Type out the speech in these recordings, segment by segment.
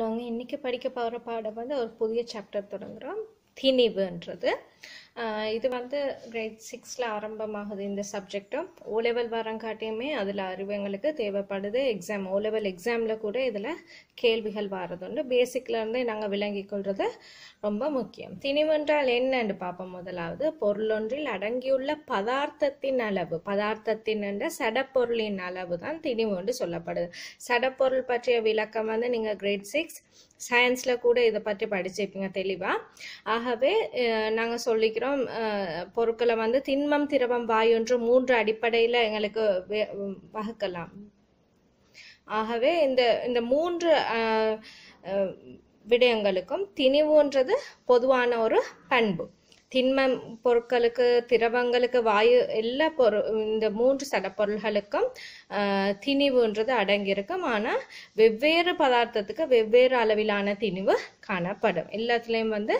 நாங்கள் இன்றைக்கி படிக்க போகிற பாடம் வந்து ஒரு புதிய சாப்டர் தொடங்குகிறோம் திணிவுன்றது இது வந்து கிரேட் சிக்ஸில் ஆரம்பமாகுது இந்த சப்ஜெக்டும் ஓ லெவல் வரங்காட்டியுமே அதில் அறிவங்களுக்கு தேவைப்படுது எக்ஸாம் ஓ லெவல் எக்ஸாமில் கூட இதில் கேள்விகள் வர்றது உண்டு பேசிக்லேருந்தே நாங்கள் விளங்கி கொள்வது ரொம்ப முக்கியம் திணிவென்றால் என்னன்னு பார்ப்போம் முதலாவது பொருளொன்றில் அடங்கியுள்ள பதார்த்தத்தின் அளவு பதார்த்தத்தின் என்ற சடப்பொருளின் அளவு தான் என்று சொல்லப்படுது சடப்பொருள் பற்றிய விளக்கம் வந்து நீங்கள் கிரேட் சிக்ஸ் சயின்ஸில் கூட இதை பற்றி படிச்சிருப்பீங்க தெளிவாக ஆகவே நாங்கள் சொல்லிக்கிறோம் அப்புறம் பொருட்களை வந்து திண்மம் திரவம் வாயொன்று மூன்று அடிப்படையில் எங்களுக்கு வகுக்கலாம் ஆகவே இந்த இந்த மூன்று விடயங்களுக்கும் திணிவுன்றது பொதுவான ஒரு பண்பு திண்மம் பொருட்களுக்கு திரவங்களுக்கு வாயு எல்லா பொரு இந்த மூன்று சடப்பொருள்களுக்கும் திணிவுன்றது அடங்கியிருக்கும் ஆனால் வெவ்வேறு பதார்த்தத்துக்கு வெவ்வேறு அளவிலான திணிவு காணப்படும் எல்லாத்துலேயும் வந்து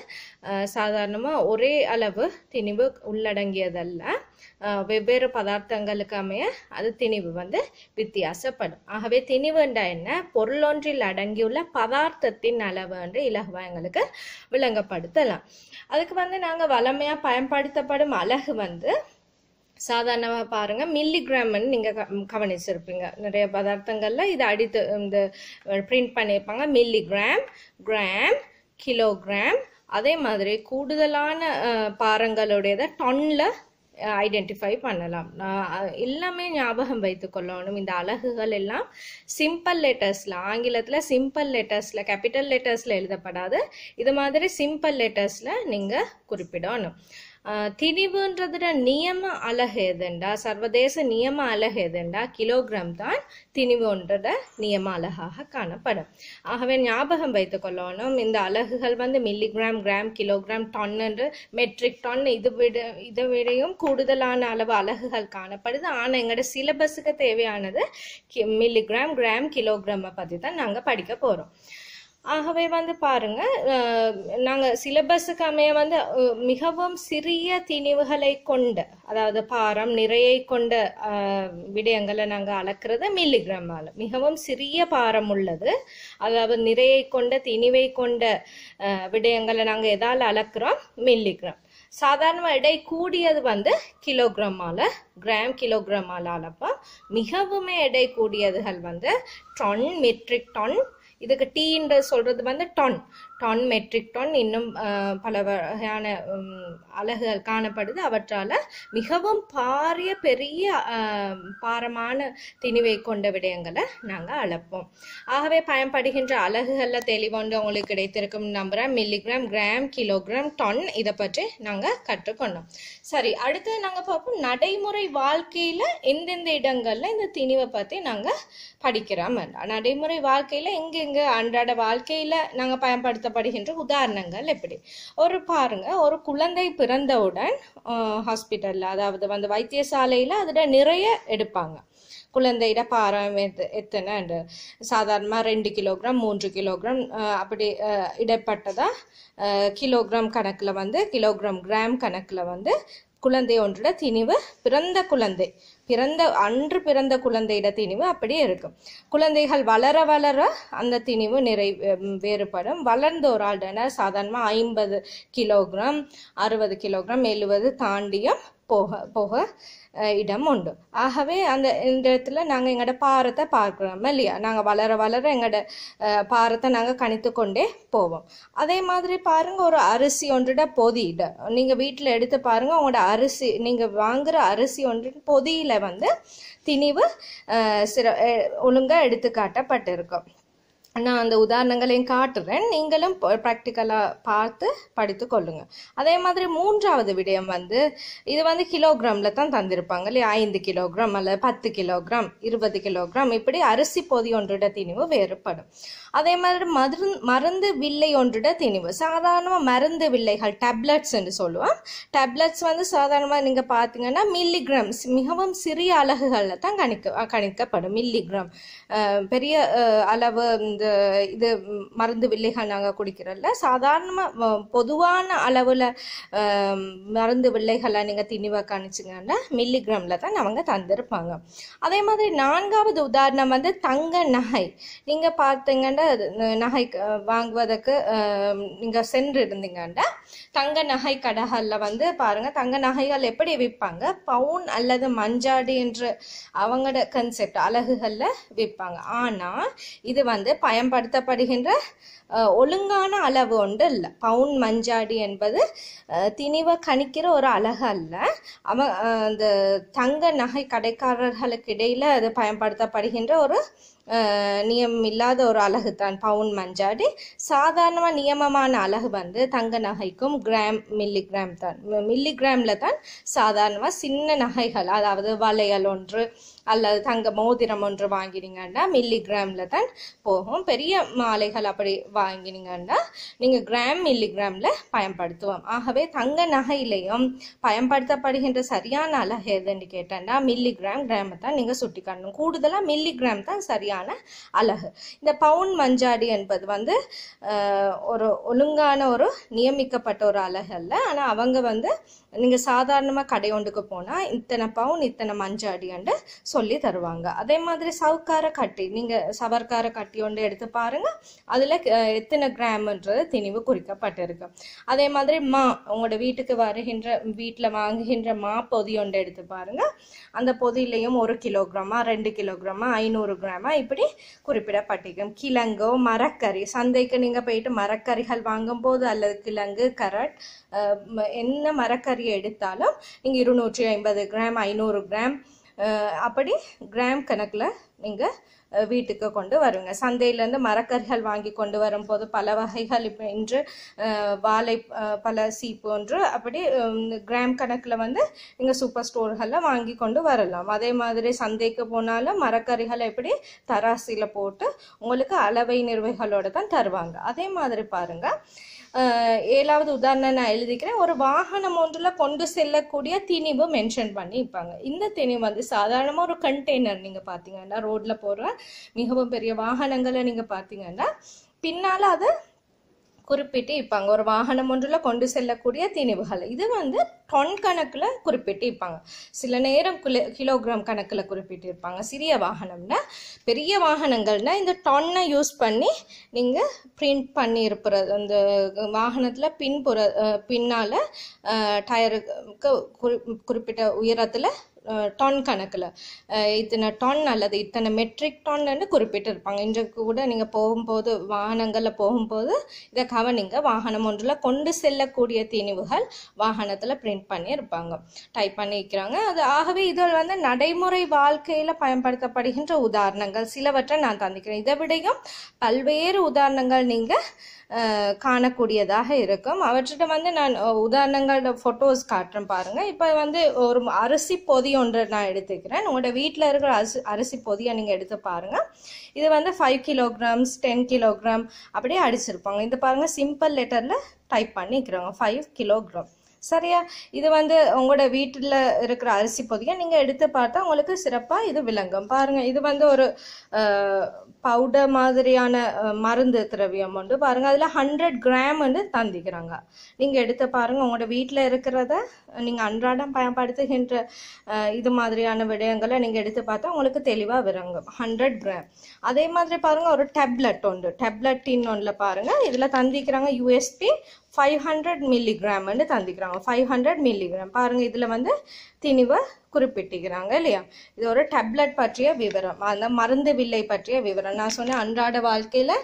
சாதாரணமாக ஒரே அளவு திணிவு உள்ளடங்கியதல்ல வெவ்வேறு பதார்த்தங்களுக்கு அமைய அது திணிவு வந்து வித்தியாசப்படும் ஆகவே திணிவுண்டா என்ன பொருளொன்றில் அடங்கியுள்ள பதார்த்தத்தின் அளவு என்று இலகுவாக எங்களுக்கு விளங்கப்படுத்தலாம் அதுக்கு வந்து நாங்கள் வளமையாக பயன்படுத்தப்படும் அழகு வந்து சாதாரணமாக பாருங்கள் மில்லிகிராம்னு நீங்கள் கவனிச்சிருப்பீங்க நிறைய பதார்த்தங்களில் இதை அடித்து இந்த பிரிண்ட் பண்ணியிருப்பாங்க மில்லிகிராம் கிராம் கிலோகிராம் அதே மாதிரி கூடுதலான பாரங்களுடையதை டன்னில் ஐடென்டிஃபை பண்ணலாம் எல்லாமே ஞாபகம் வைத்து கொள்ளணும் இந்த அலகுகள் எல்லாம் சிம்பிள் லெட்டர்ஸில் ஆங்கிலத்தில் சிம்பிள் லெட்டர்ஸில் கேபிட்டல் லெட்டர்ஸில் எழுதப்படாது இது மாதிரி சிம்பிள் லெட்டர்ஸில் நீங்கள் குறிப்பிடணும் திணிவுன்றதுட நியம அழகு எதுண்டா சர்வதேச நியம அலகு எதுண்டா கிலோகிராம் தான் திணிவுன்றத நியம அலகாக காணப்படும் ஆகவே ஞாபகம் வைத்து கொள்ளணும் இந்த அலகுகள் வந்து மில்லிகிராம் கிராம் கிலோகிராம் டன் என்று மெட்ரிக் டன் இது விட இதை விடையும் கூடுதலான அளவு அலகுகள் காணப்படுது ஆனால் எங்களோட சிலபஸுக்கு தேவையானது மில்லிகிராம் கிராம் கிலோகிராமை பற்றி தான் நாங்கள் படிக்க போகிறோம் ஆகவே வந்து பாருங்க நாங்கள் சிலபஸுக்கு அமைய வந்து மிகவும் சிறிய திணிவுகளை கொண்ட அதாவது பாரம் நிறைய கொண்ட விடயங்களை நாங்கள் அளக்கிறது மில்லிகிராமால் மிகவும் சிறிய பாரம் உள்ளது அதாவது நிறைய கொண்ட திணிவை கொண்ட விடயங்களை நாங்கள் எதால் அளக்கிறோம் மில்லிகிராம் சாதாரண எடை கூடியது வந்து கிலோகிராமால் கிராம் கிலோகிராமால் அளப்போம் மிகவுமே எடை கூடியதுகள் வந்து டன் மெட்ரிக் டன் இதுக்கு டீன்ற சொல்றது வந்து டன் டன் மெட்ரிக் டன் இன்னும் பல வகையான அலகுகள் காணப்படுது அவற்றால் மிகவும் பாரிய பெரிய பாரமான திணிவை கொண்ட விடயங்களை நாங்கள் அளப்போம் ஆகவே பயன்படுகின்ற அலகுகளில் தெளிவொன்று உங்களுக்கு கிடைத்திருக்கும் நம்புகிறேன் மில்லிகிராம் கிராம் கிலோகிராம் டன் இதை பற்றி நாங்கள் கற்றுக்கொண்டோம் சரி அடுத்து நாங்கள் பார்ப்போம் நடைமுறை வாழ்க்கையில் எந்தெந்த இடங்களில் இந்த திணிவை பற்றி நாங்கள் படிக்கிறோம் நடைமுறை வாழ்க்கையில் எங்கெங்கே அன்றாட வாழ்க்கையில் நாங்கள் பயன்படுத்த பயன்படுத்தப்படுகின்ற உதாரணங்கள் எப்படி ஒரு பாருங்க ஒரு குழந்தை பிறந்தவுடன் ஹாஸ்பிட்டலில் அதாவது வந்து வைத்தியசாலையில் அதில் நிறைய எடுப்பாங்க குழந்தையிட பாரம் அண்டு சாதாரணமாக ரெண்டு கிலோகிராம் மூன்று கிலோகிராம் அப்படி இடைப்பட்டதாக கிலோகிராம் கணக்கில் வந்து கிலோகிராம் கிராம் கணக்கில் வந்து குழந்தை ஒன்றோட திணிவு பிறந்த குழந்தை பிறந்த அன்று பிறந்த குழந்தையிட திணிவு அப்படியே இருக்கும் குழந்தைகள் வளர வளர அந்த திணிவு நிறை வேறுபடும் வளர்ந்த ஒரு ஆளுநர் சாதாரணமாக ஐம்பது கிலோகிராம் அறுபது கிலோகிராம் எழுபது தாண்டியும் போக போக இடம் உண்டு ஆகவே அந்த இந்த இடத்துல நாங்கள் எங்களோட பாரத்தை பார்க்குறோம் இல்லையா நாங்கள் வளர வளர எங்களோட பாரத்தை நாங்கள் கணித்து கொண்டே போவோம் அதே மாதிரி பாருங்கள் ஒரு அரிசி ஒன்றுட இடம் நீங்கள் வீட்டில் எடுத்து பாருங்கள் உங்களோட அரிசி நீங்கள் வாங்குகிற அரிசி ஒன்று பொதியில் வந்து திணிவு சிற ஒழுங்காக எடுத்துக்காட்டப்பட்டிருக்கும் நான் அந்த உதாரணங்களையும் காட்டுறேன் நீங்களும் ப்ராக்டிக்கலாக பார்த்து படித்து கொள்ளுங்க அதே மாதிரி மூன்றாவது விடயம் வந்து இது வந்து கிலோகிராமில் தான் தந்திருப்பாங்க இல்லையா ஐந்து கிலோகிராம் அல்லது பத்து கிலோகிராம் இருபது கிலோகிராம் இப்படி அரிசி பொதி ஒன்றிட திணிவு வேறுபடும் அதே மாதிரி மருந் மருந்து வில்லை ஒன்றிட திணிவு சாதாரணமாக மருந்து வில்லைகள் என்று சொல்லுவோம் டேப்லெட்ஸ் வந்து சாதாரணமாக நீங்கள் பார்த்தீங்கன்னா மில்லிகிராம்ஸ் மிகவும் சிறிய அலகுகளில் தான் கணிக்க கணிக்கப்படும் மில்லிகிராம் பெரிய அளவு இந்த இது மருந்து வில்லைகள் நாங்கள் குடிக்கிறோம்ல சாதாரணமாக பொதுவான அளவில் மருந்து வில்லைகளை நீங்கள் திணிவை காணிச்சிங்கன்னா மில்லிகிராமில் தான் அவங்க தந்திருப்பாங்க அதே மாதிரி நான்காவது உதாரணம் வந்து தங்க நகை நீங்கள் பார்த்தீங்கன்னா நகை வாங்குவதற்கு நீங்கள் சென்று இருந்தீங்கன்னா தங்க நகை கடைகளில் வந்து பாருங்கள் தங்க நகைகள் எப்படி விற்பாங்க பவுன் அல்லது மஞ்சாடி என்று அவங்களோட கன்செப்ட் அழகுகளில் விற்பாங்க ஆனால் இது வந்து ப பயன்படுத்தப்படுகின்ற ஒழுங்கான அளவு ஒன்று இல்லை பவுன் மஞ்சாடி என்பது திணிவை கணிக்கிற ஒரு அழகு அல்ல அவ அந்த தங்க நகை கடைக்காரர்களுக்கு இடையில் அது பயன்படுத்தப்படுகின்ற ஒரு நியமம் இல்லாத ஒரு அழகு தான் பவுன் மஞ்சாடி சாதாரணமாக நியமமான அழகு வந்து தங்க நகைக்கும் கிராம் மில்லிகிராம் தான் மில்லிகிராமில் தான் சாதாரணமாக சின்ன நகைகள் அதாவது வளையல் ஒன்று அல்லது தங்க மோதிரம் ஒன்று வாங்கினீங்கன்னா மில்லிகிராமில் தான் போகும் பெரிய மாலைகள் அப்படி வாங்கினீங்கன்னா நீங்கள் கிராம் மில்லிகிராமில் பயன்படுத்துவோம் ஆகவே தங்க நகையிலையும் பயன்படுத்தப்படுகின்ற சரியான அழகு எதுன்னு கேட்டேன்னா மில்லிகிராம் கிராமை தான் நீங்கள் காட்டணும் கூடுதலாக மில்லிகிராம் தான் சரியான அழகு இந்த பவுன் மஞ்சாடி என்பது வந்து ஒரு ஒழுங்கான ஒரு நியமிக்கப்பட்ட ஒரு அழகு அல்ல ஆனால் அவங்க வந்து நீங்கள் சாதாரணமாக கடை ஒன்றுக்கு போனால் இத்தனை பவுன் இத்தனை மஞ்சாடின்னு சொல்லி தருவாங்க அதே மாதிரி சவுக்கார கட்டி நீங்கள் சவர்க்கார கட்டி ஒன்று எடுத்து பாருங்கள் அதில் எத்தனை கிராம்ன்றது திணிவு குறிக்கப்பட்டிருக்கு அதே மாதிரி மா உங்களோட வீட்டுக்கு வருகின்ற வீட்டில் வாங்குகின்ற மா பொதி ஒன்று எடுத்து பாருங்கள் அந்த பொதியிலையும் ஒரு கிலோகிராமா ரெண்டு கிலோகிராமா ஐநூறு கிராமா இப்படி குறிப்பிடப்பட்டிருக்கும் கிழங்கோ மரக்கறி சந்தைக்கு நீங்கள் போயிட்டு மரக்கறிகள் வாங்கும்போது அல்லது கிழங்கு கரட் என்ன மரக்கறி எடுத்தாலும் இங்கே இருநூற்றி ஐம்பது கிராம் ஐநூறு கிராம் அப்படி கிராம் கணக்கில் நீங்கள் வீட்டுக்கு கொண்டு வருங்க சந்தையிலேருந்து மரக்கறிகள் வாங்கி கொண்டு வரும்போது பல வகைகள் இப்போ இன்று வாழை பல சீப்பு ஒன்று அப்படி கிராம் கணக்கில் வந்து இங்கே சூப்பர் ஸ்டோர்களில் வாங்கி கொண்டு வரலாம் அதே மாதிரி சந்தைக்கு போனாலும் மரக்கறிகளை எப்படி தராசியில் போட்டு உங்களுக்கு அளவை நிறுவைகளோடு தான் தருவாங்க அதே மாதிரி பாருங்கள் ஏழாவது உதாரணம் நான் எழுதிக்கிறேன் ஒரு வாகனம் ஒன்றில் கொண்டு செல்லக்கூடிய திணிவு மென்ஷன் இருப்பாங்க இந்த திணிவு வந்து சாதாரணமாக ஒரு கண்டெய்னர் நீங்கள் பார்த்தீங்கன்னா ரோட்டில் போகிற மிகவும் பெரிய வாகனங்களை நீங்கள் பார்த்தீங்கன்னா பின்னால் அதை குறிப்பிட்டு இருப்பாங்க ஒரு வாகனம் ஒன்றில் கொண்டு செல்லக்கூடிய திணிவுகள் இது வந்து டொன் கணக்கில் குறிப்பிட்டு இருப்பாங்க சில நேரம் கிலோகிராம் கணக்கில் குறிப்பிட்டு இருப்பாங்க சிறிய வாகனம்னா பெரிய வாகனங்கள்னா இந்த டொன்னை யூஸ் பண்ணி நீங்கள் பிரிண்ட் பண்ணி இருப்பது அந்த வாகனத்தில் பின்புற பின்னால் டயருக்கு குறிப்பிட்ட உயரத்தில் டன் கணக்கில் இத்தனை டன் அல்லது இத்தனை மெட்ரிக் டன்னு குறிப்பிட்டிருப்பாங்க இன்றைக்கு கூட நீங்கள் போகும்போது வாகனங்களில் போகும்போது இதை கவனிங்க வாகனம் ஒன்றில் கொண்டு செல்லக்கூடிய திணிவுகள் வாகனத்தில் பிரிண்ட் பண்ணியிருப்பாங்க டைப் பண்ணியிருக்கிறாங்க அது ஆகவே இதில் வந்து நடைமுறை வாழ்க்கையில் பயன்படுத்தப்படுகின்ற உதாரணங்கள் சிலவற்றை நான் தந்திக்கிறேன் இதை விடையும் பல்வேறு உதாரணங்கள் நீங்கள் காணக்கூடியதாக இருக்கும் அவற்றிட்ட வந்து நான் உதாரணங்களோட ஃபோட்டோஸ் காட்டுறேன் பாருங்கள் இப்போ வந்து ஒரு அரிசி பொதி ஒன்று நான் எடுத்துக்கிறேன் உங்களோட வீட்டில் இருக்கிற அரிசி அரிசி பொதியை நீங்கள் எடுத்து பாருங்கள் இது வந்து ஃபைவ் கிலோகிராம்ஸ் டென் கிலோகிராம் அப்படியே அடிச்சிருப்பாங்க இது பாருங்கள் சிம்பிள் லெட்டரில் டைப் பண்ணிக்கிறாங்க ஃபைவ் கிலோகிராம் சரியா இது வந்து உங்களோட வீட்டில் இருக்கிற அரிசி பொதியை நீங்கள் எடுத்து பார்த்தா உங்களுக்கு சிறப்பாக இது விளங்கும் பாருங்கள் இது வந்து ஒரு பவுடர் மாதிரியான மருந்து திரவியம் உண்டு பாருங்க அதுல ஹண்ட்ரட் கிராம் வந்து தந்திக்கிறாங்க நீங்க எடுத்து பாருங்க உங்களோட வீட்டுல இருக்கிறத நீங்கள் அன்றாடம் பயன்படுத்துகின்ற இது மாதிரியான விடயங்களை நீங்கள் எடுத்து பார்த்தா உங்களுக்கு தெளிவாக விளங்கும் ஹண்ட்ரட் கிராம் அதே மாதிரி பாருங்கள் ஒரு டேப்லெட் ஒன்று டேப்லெட் இன்னொன்றில் பாருங்கள் இதில் தந்திக்கிறாங்க யூஎஸ்பி ஃபைவ் ஹண்ட்ரட் மில்லிகிராம்னு தந்திக்கிறாங்க ஃபைவ் ஹண்ட்ரட் மில்லிகிராம் பாருங்கள் இதில் வந்து திணிவை குறிப்பிட்டுக்கிறாங்க இல்லையா இது ஒரு டேப்லெட் பற்றிய விவரம் அந்த மருந்து வில்லை பற்றிய விவரம் நான் சொன்னேன் அன்றாட வாழ்க்கையில்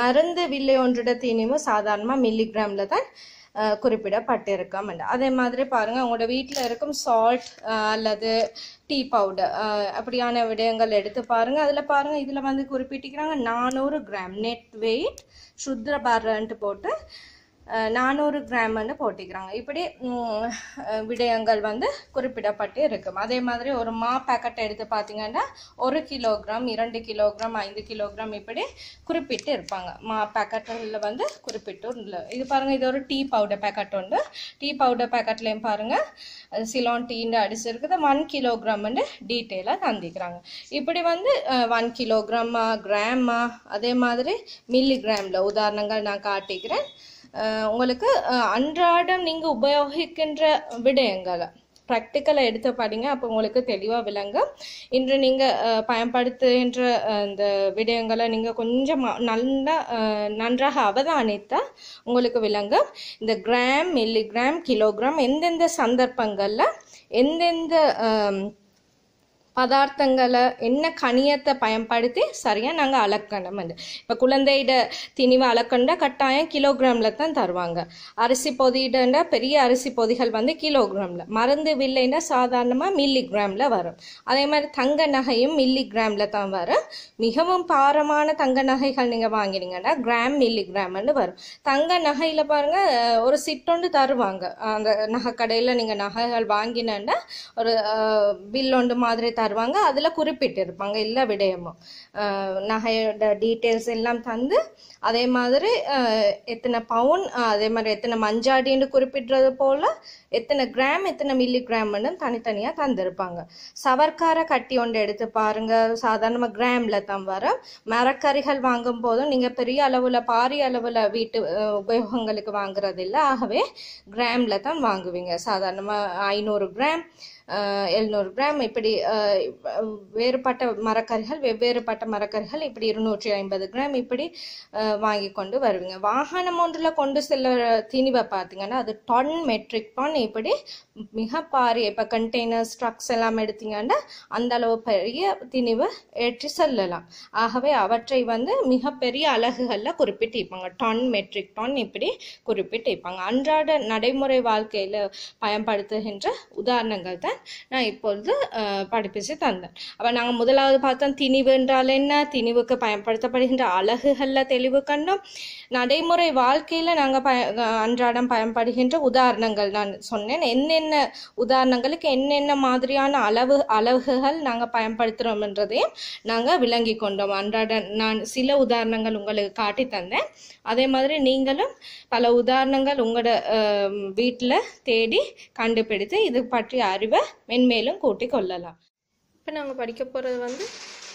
மருந்து வில்லை ஒன்றிட திணிவு சாதாரணமாக மில்லிகிராம்ல தான் குறிப்பிடப்பட்டிருக்கும் அதே மாதிரி பாருங்கள் உங்களோட வீட்டில் இருக்கும் சால்ட் அல்லது டீ பவுடர் அப்படியான விடயங்கள் எடுத்து பாருங்கள் அதில் பாருங்கள் இதில் வந்து குறிப்பிட்டிக்கிறாங்க நானூறு கிராம் நெட் வெயிட் பாரன்ட்டு போட்டு நானூறு கிராம்னு போட்டிக்கிறாங்க இப்படி விடயங்கள் வந்து குறிப்பிடப்பட்டு இருக்கும் அதே மாதிரி ஒரு மா பேக்கெட் எடுத்து பார்த்தீங்கன்னா ஒரு கிலோகிராம் இரண்டு கிலோகிராம் ஐந்து கிலோகிராம் இப்படி குறிப்பிட்டு இருப்பாங்க மா பேக்கெட்டில் வந்து குறிப்பிட்டும் இல்லை இது பாருங்கள் இது ஒரு டீ பவுடர் பேக்கெட் உண்டு டீ பவுடர் பேக்கெட்லேயும் பாருங்கள் சிலோன் டீன்னு அடிச்சிருக்குது ஒன் கிலோகிராம்னு டீட்டெயிலாக தந்திக்கிறாங்க இப்படி வந்து ஒன் கிலோகிராமா கிராமா அதே மாதிரி மில்லி கிராமில் உதாரணங்கள் நான் காட்டிக்கிறேன் உங்களுக்கு அன்றாடம் நீங்கள் உபயோகிக்கின்ற விடயங்களை ப்ராக்டிக்கலாக எடுத்து பாருங்க அப்போ உங்களுக்கு தெளிவாக விளங்கும் இன்று நீங்கள் பயன்படுத்துகின்ற இந்த விடயங்களை நீங்கள் கொஞ்சம் நல்லா நன்றாக அவதானித்தால் உங்களுக்கு விளங்கும் இந்த கிராம் மில்லிகிராம் கிலோகிராம் எந்தெந்த சந்தர்ப்பங்களில் எந்தெந்த பதார்த்தங்களை என்ன கணியத்தை பயன்படுத்தி சரியாக நாங்கள் அளக்கணும் வந்து இப்போ குழந்தையிட திணிவை அளக்கண்டா கட்டாயம் கிலோகிராமில் தான் தருவாங்க அரிசி பொதியிடண்டா பெரிய அரிசி பொதிகள் வந்து கிலோகிராமில் மருந்து வில்லைன்னா சாதாரணமாக மில்லி கிராமில் வரும் அதே மாதிரி தங்க நகையும் மில்லி கிராமில் தான் வரும் மிகவும் பாரமான தங்க நகைகள் நீங்கள் வாங்கினீங்கன்னா கிராம் மில்லி கிராம்னு வரும் தங்க நகையில் பாருங்கள் ஒரு சிட்டொண்டு தருவாங்க அந்த நகை கடையில் நீங்கள் நகைகள் வாங்கினேன்னா ஒரு வில்லொண்டு மாதிரி தருவாங்க தருவாங்க அதில் குறிப்பிட்டிருப்பாங்க இல்லை விடயமும் நகையோட டீட்டெயில்ஸ் எல்லாம் தந்து அதே மாதிரி எத்தனை பவுன் அதே மாதிரி எத்தனை மஞ்சாடின்னு குறிப்பிடுறது போல் எத்தனை கிராம் எத்தனை மில்லி கிராம்னு தனித்தனியாக தந்திருப்பாங்க சவர்க்கார கட்டி ஒன்று எடுத்து பாருங்கள் சாதாரணமாக கிராமில் தான் வரும் மரக்கறிகள் வாங்கும் போதும் நீங்கள் பெரிய அளவில் பாரிய அளவில் வீட்டு உபயோகங்களுக்கு வாங்குறது இல்லை ஆகவே கிராமில் தான் வாங்குவீங்க சாதாரணமாக ஐநூறு கிராம் எழுநூறு கிராம் இப்படி வேறுபட்ட மரக்கறிகள் வெவ்வேறுபட்ட மரக்கறிகள் இப்படி இருநூற்றி ஐம்பது கிராம் இப்படி வாங்கி கொண்டு வருவீங்க வாகனம் ஒன்றில் கொண்டு செல்ல திணிவை பார்த்தீங்கன்னா அது டன் மெட்ரிக் டன் இப்படி மிக பாரிய இப்போ கண்டெய்னர்ஸ் ட்ரக்ஸ் எல்லாம் எடுத்தீங்கன்னா அந்த அளவு பெரிய திணிவை ஏற்றி செல்லலாம் ஆகவே அவற்றை வந்து மிகப்பெரிய அலகுகளில் குறிப்பிட்டிருப்பாங்க டன் மெட்ரிக் டன் இப்படி குறிப்பிட்டிருப்பாங்க அன்றாட நடைமுறை வாழ்க்கையில் பயன்படுத்துகின்ற உதாரணங்கள் தான் நான் இப்பொழுது படிப்பிச்சு தந்தேன் அப்போ நாங்கள் முதலாவது பார்த்தோம் திணிவு என்றால் என்ன திணிவுக்கு பயன்படுத்தப்படுகின்ற அழகுகளில் தெளிவு கண்டோம் நடைமுறை வாழ்க்கையில் நாங்கள் பய அன்றாடம் பயன்படுகின்ற உதாரணங்கள் நான் சொன்னேன் என்னென்ன உதாரணங்களுக்கு என்னென்ன மாதிரியான அளவு அளவுகள் நாங்கள் பயன்படுத்துகிறோம் என்றதையும் நாங்கள் விளங்கி கொண்டோம் அன்றாட நான் சில உதாரணங்கள் உங்களுக்கு காட்டி தந்தேன் அதே மாதிரி நீங்களும் பல உதாரணங்கள் உங்களோட வீட்டில் தேடி கண்டுபிடித்து இது பற்றிய அறிவை மென்மேலும் கூட்டி கொள்ளலாம் இப்போ நாங்க படிக்க போறது வந்து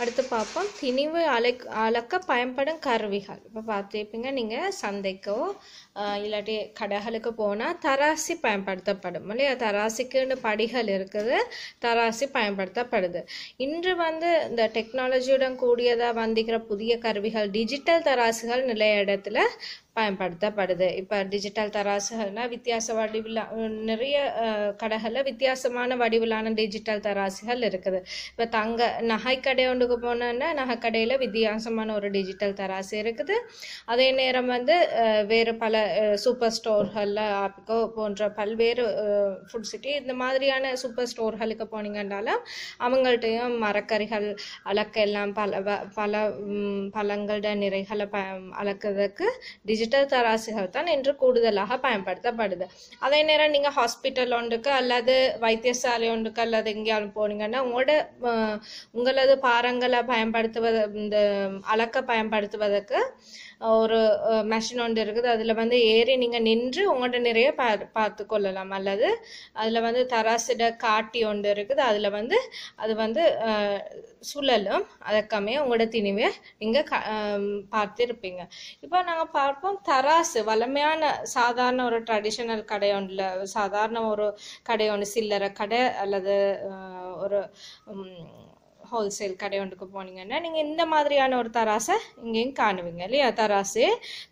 அடுத்து பார்ப்போம் திணிவு அலை அளக்க பயன்படும் கருவிகள் இப்போ பார்த்துப்பீங்க நீங்கள் சந்தைக்கோ இல்லாட்டி கடைகளுக்கு போனால் தராசி பயன்படுத்தப்படும் இல்லையா தராசிக்குன்னு படிகள் இருக்குது தராசி பயன்படுத்தப்படுது இன்று வந்து இந்த டெக்னாலஜியுடன் கூடியதாக வந்திக்கிற புதிய கருவிகள் டிஜிட்டல் தராசுகள் நிலைய இடத்துல பயன்படுத்தப்படுது இப்போ டிஜிட்டல் தராசுகள்னா வித்தியாச வடிவில் நிறைய கடைகளில் வித்தியாசமான வடிவிலான டிஜிட்டல் தராசுகள் இருக்குது இப்போ தங்க நகைக்கடை ஒன்றுக்கு போனோன்னா நகைக்கடையில் வித்தியாசமான ஒரு டிஜிட்டல் தராசு இருக்குது அதே நேரம் வந்து வேறு பல சூப்பர் ஸ்டோர்களில் ஆப்பிக்கோ போன்ற பல்வேறு ஃபுட் சிட்டி இந்த மாதிரியான சூப்பர் ஸ்டோர்களுக்கு போனீங்கன்னாலும் அவங்கள்ட்டையும் மரக்கறிகள் அளக்க எல்லாம் பல பல பழங்களோட நிறைகளை ப அளக்குறதுக்கு டிஜி டிஜிட்டல் தராசுகள் தான் இன்று கூடுதலாக பயன்படுத்தப்படுது அதே நேரம் நீங்கள் ஹாஸ்பிட்டல் ஒன்றுக்கு அல்லது வைத்தியசாலை ஒன்றுக்கு அல்லது எங்கேயாலும் போனீங்கன்னா உங்களோட உங்களது பாரங்களை பயன்படுத்துவது இந்த அளக்க பயன்படுத்துவதற்கு ஒரு மெஷின் ஒன்று இருக்குது அதில் வந்து ஏறி நீங்கள் நின்று உங்கள்கிட்ட நிறைய பா பார்த்து கொள்ளலாம் அல்லது அதில் வந்து தராசிட காட்டி ஒன்று இருக்குது அதில் வந்து அது வந்து சுழலும் அதற்காமே உங்களோட திணிவை நீங்கள் க பார்த்துருப்பீங்க இப்போ நாங்கள் பார்ப்போம் அதுவும் தராசு வளமையான சாதாரண ஒரு ட்ரெடிஷனல் கடை ஒன்றில் சாதாரண ஒரு கடை ஒன்று சில்லறை கடை அல்லது ஒரு ஹோல்சேல் கடை ஒன்றுக்கு போனீங்கன்னா நீங்கள் இந்த மாதிரியான ஒரு தராசை இங்கேயும் காணுவீங்க இல்லையா தராசு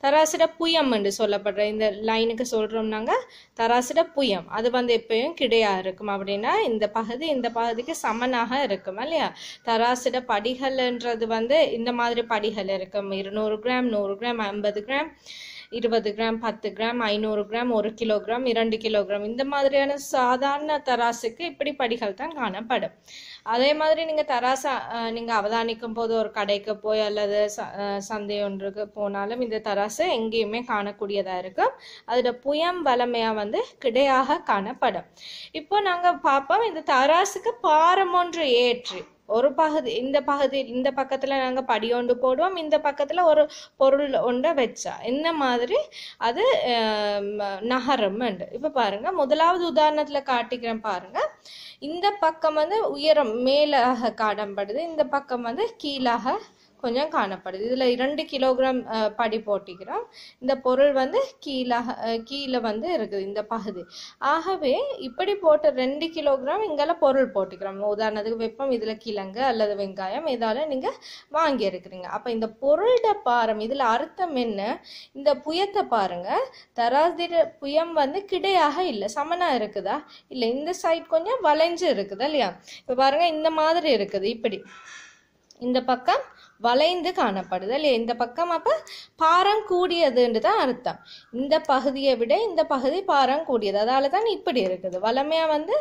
தராசிட புயம் என்று சொல்லப்படுற இந்த லைனுக்கு சொல்கிறோம்னாங்க தராசிட புயம் அது வந்து எப்பயும் கிடையா இருக்கும் அப்படின்னா இந்த பகுதி இந்த பகுதிக்கு சமனாக இருக்கும் இல்லையா தராசிட படிகள்ன்றது வந்து இந்த மாதிரி படிகள் இருக்கும் இருநூறு கிராம் நூறு கிராம் ஐம்பது கிராம் இருபது கிராம் பத்து கிராம் ஐநூறு கிராம் ஒரு கிலோகிராம் இரண்டு கிலோகிராம் இந்த மாதிரியான சாதாரண தராசுக்கு இப்படி படிகள் தான் காணப்படும் அதே மாதிரி நீங்கள் தராசா நீங்கள் அவதானிக்கும் போது ஒரு கடைக்கு போய் அல்லது சந்தை ஒன்றுக்கு போனாலும் இந்த தராசு எங்கேயுமே காணக்கூடியதாக இருக்கும் அதோட புயம் வளமையாக வந்து கிடையாக காணப்படும் இப்போ நாங்கள் பார்ப்போம் இந்த தராசுக்கு பாரம் ஒன்று ஏற்றி ஒரு பகுதி இந்த பகுதி இந்த பக்கத்தில் நாங்கள் படியோண்டு போடுவோம் இந்த பக்கத்தில் ஒரு பொருள் ஒன்றை வச்சா இந்த மாதிரி அது நகரம் இப்போ பாருங்கள் முதலாவது உதாரணத்தில் காட்டிக்கிறேன் பாருங்கள் இந்த பக்கம் வந்து உயரம் மேலாக காடம்படுது இந்த பக்கம் வந்து கீழாக கொஞ்சம் காணப்படுது இதில் இரண்டு கிலோகிராம் படி போட்டிக்கிறோம் இந்த பொருள் வந்து கீழாக கீழே வந்து இருக்குது இந்த பகுதி ஆகவே இப்படி போட்ட ரெண்டு கிலோகிராம் இங்கால பொருள் போட்டுக்கிறோம் உதாரணத்துக்கு வெப்பம் இதில் கிழங்கு அல்லது வெங்காயம் இதால் நீங்கள் இருக்கிறீங்க அப்போ இந்த பொருள்கிட்ட பாரம் இதில் அர்த்தம் என்ன இந்த புயத்தை பாருங்கள் தராசிர புயம் வந்து கிடையாக இல்லை சமனாக இருக்குதா இல்லை இந்த சைட் கொஞ்சம் வளைஞ்சு இருக்குதா இல்லையா இப்போ பாருங்கள் இந்த மாதிரி இருக்குது இப்படி இந்த பக்கம் வளைந்து காணப்படுதல் இந்த பக்கம் அப்போ பாரம் கூடியதுன்னு தான் அர்த்தம் இந்த பகுதியை விட இந்த பகுதி பாரம் கூடியது அதால தான் இப்படி இருக்குது வளமையாக வந்து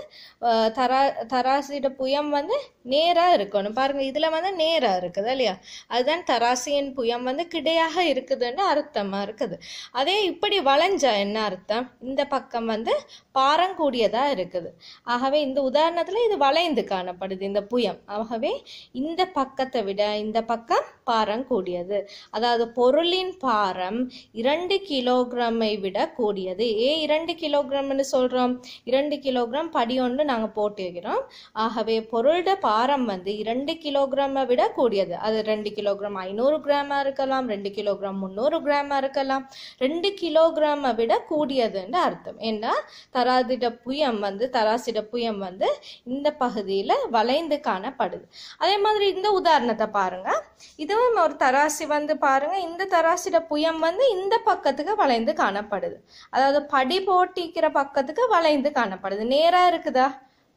தரா தராசியோட புயம் வந்து நேராக இருக்கணும் பாருங்கள் இதில் வந்து நேராக இருக்குது இல்லையா அதுதான் தராசியின் புயம் வந்து கிடையாக இருக்குதுன்னு அர்த்தமாக இருக்குது அதே இப்படி வளைஞ்சா என்ன அர்த்தம் இந்த பக்கம் வந்து பாரங்கூடியதாக இருக்குது ஆகவே இந்த உதாரணத்தில் இது வளைந்து காணப்படுது இந்த புயம் ஆகவே இந்த பக்கத்தை விட இந்த பக்கம் பாரம் கூடியது அதாவது பொருளின் பாரம் இரண்டு கிலோகிராமை விட கூடியது ஏ இரண்டு கிலோகிராம்னு சொல்கிறோம் இரண்டு கிலோகிராம் படி ஒன்று நாங்கள் போட்டு வைக்கிறோம் ஆகவே பொருளோட பாரம் வந்து இரண்டு கிலோகிராமை விட கூடியது அது ரெண்டு கிலோகிராம் ஐநூறு கிராமாக இருக்கலாம் ரெண்டு கிலோகிராம் முந்நூறு கிராமாக இருக்கலாம் ரெண்டு கிலோகிராமை விட கூடியதுன்னு அர்த்தம் ஏன்னா தர தராதிடப்புயம் வந்து புயம் வந்து இந்த பகுதியில் வளைந்து காணப்படுது அதே மாதிரி இந்த உதாரணத்தை பாருங்க இதுவும் ஒரு தராசி வந்து பாருங்க இந்த தராசிட புயம் வந்து இந்த பக்கத்துக்கு வளைந்து காணப்படுது அதாவது படி போட்டிக்கிற பக்கத்துக்கு வளைந்து காணப்படுது நேராக இருக்குதா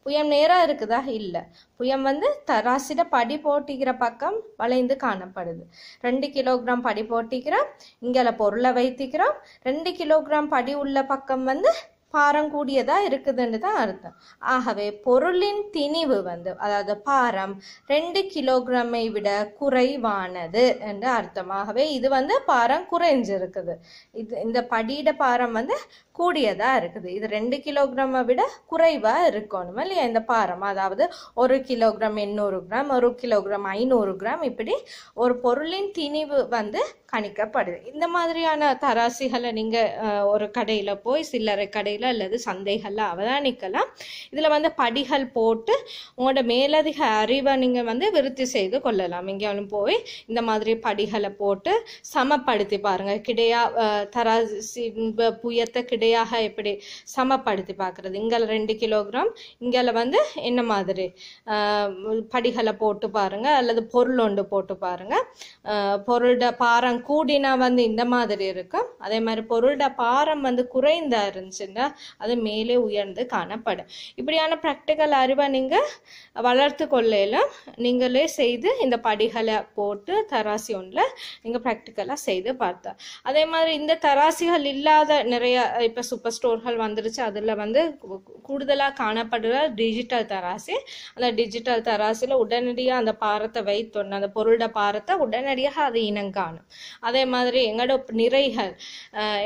புயம் நேராக இருக்குதா இல்லை புயம் வந்து தராசிட படி போட்டிக்கிற பக்கம் வளைந்து காணப்படுது ரெண்டு கிலோகிராம் படி போட்டிக்கிறோம் இங்கே பொருளை வைத்திக்கிறோம் ரெண்டு கிலோகிராம் படி உள்ள பக்கம் வந்து பாரம் கூடியதாக இருக்குதுன்னு தான் அர்த்தம் ஆகவே பொருளின் திணிவு வந்து அதாவது பாரம் ரெண்டு கிலோகிராமை விட குறைவானது என்று அர்த்தமாகவே இது வந்து பாரம் குறைஞ்சிருக்குது இது இந்த படியிட பாரம் வந்து கூடியதாக இருக்குது இது ரெண்டு கிலோகிராமை விட குறைவாக இருக்கணும் இல்லையா இந்த பாரம் அதாவது ஒரு கிலோகிராம் எண்ணூறு கிராம் ஒரு கிலோகிராம் ஐநூறு கிராம் இப்படி ஒரு பொருளின் திணிவு வந்து கணிக்கப்படுது இந்த மாதிரியான தராசிகளை நீங்கள் ஒரு கடையில் போய் சில்லறை கடையில் கேள்விகள் அல்லது சந்தைகளில் அவதானிக்கலாம் இதில் வந்து படிகள் போட்டு உங்களோட மேலதிக அறிவை நீங்கள் வந்து விருத்தி செய்து கொள்ளலாம் எங்கேயாலும் போய் இந்த மாதிரி படிகளை போட்டு சமப்படுத்தி பாருங்கள் கிடையா தராசி புயத்தை கிடையாக எப்படி சமப்படுத்தி பார்க்குறது இங்கே ரெண்டு கிலோகிராம் இங்கே வந்து என்ன மாதிரி படிகளை போட்டு பாருங்கள் அல்லது பொருள் ஒன்று போட்டு பாருங்கள் பொருளோட பாரம் கூடினா வந்து இந்த மாதிரி இருக்கும் அதே மாதிரி பொருளோட பாரம் வந்து குறைந்தா இருந்துச்சுன்னா அது மேலே உயர்ந்து காணப்படும் இப்படியான ப்ராக்டிக்கல் அறிவை நீங்கள் வளர்த்து கொள்ளையில நீங்களே செய்து இந்த படிகளை போட்டு தராசி ஒன்றில் நீங்கள் ப்ராக்டிக்கலாக செய்து பார்த்தா அதே மாதிரி இந்த தராசிகள் இல்லாத நிறைய இப்போ சூப்பர் ஸ்டோர்கள் வந்துருச்சு அதில் வந்து கூடுதலாக காணப்படுற டிஜிட்டல் தராசி அந்த டிஜிட்டல் தராசியில் உடனடியாக அந்த பாரத்தை வைத்தோன்னு அந்த பொருளோட பாரத்தை உடனடியாக அது இனங்காணும் அதே மாதிரி எங்களோட நிறைகள்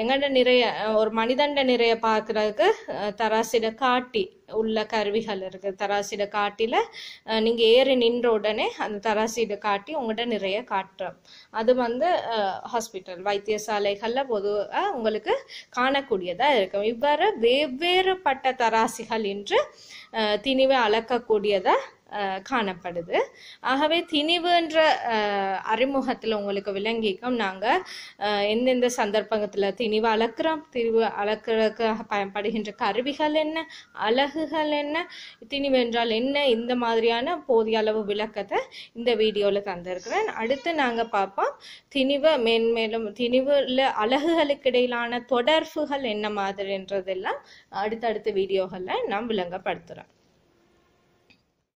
எங்களோட நிறைய ஒரு மனிதண்ட நிறைய பார்க்குற பிறகு தராசிட காட்டி உள்ள கருவிகள் இருக்குது தராசிட காட்டியில் நீங்கள் ஏறி நின்ற உடனே அந்த தராசிட காட்டி உங்கள்கிட்ட நிறைய காட்டுறோம் அது வந்து ஹாஸ்பிட்டல் வைத்தியசாலைகளில் பொதுவாக உங்களுக்கு காணக்கூடியதாக இருக்கும் இவ்வாறு பட்ட தராசிகள் என்று திணிவை அளக்கக்கூடியதாக காணப்படுது ஆகவே திணிவுன்ற அறிமுகத்தில் உங்களுக்கு விளங்கிக்கும் நாங்கள் எந்தெந்த சந்தர்ப்பத்தில் திணிவு அளக்கிறோம் திணிவு அளக்கிறதுக்காக பயன்படுகின்ற கருவிகள் என்ன அழகுகள் என்ன திணிவு என்றால் என்ன இந்த மாதிரியான போதிய அளவு விளக்கத்தை இந்த வீடியோவில் தந்திருக்கிறேன் அடுத்து நாங்கள் பார்ப்போம் திணிவு மென்மேலும் திணிவில் அழகுகளுக்கு இடையிலான தொடர்புகள் என்ன மாதிரின்றதெல்லாம் அடுத்தடுத்த வீடியோகளில் நாம் விளங்கப்படுத்துகிறோம்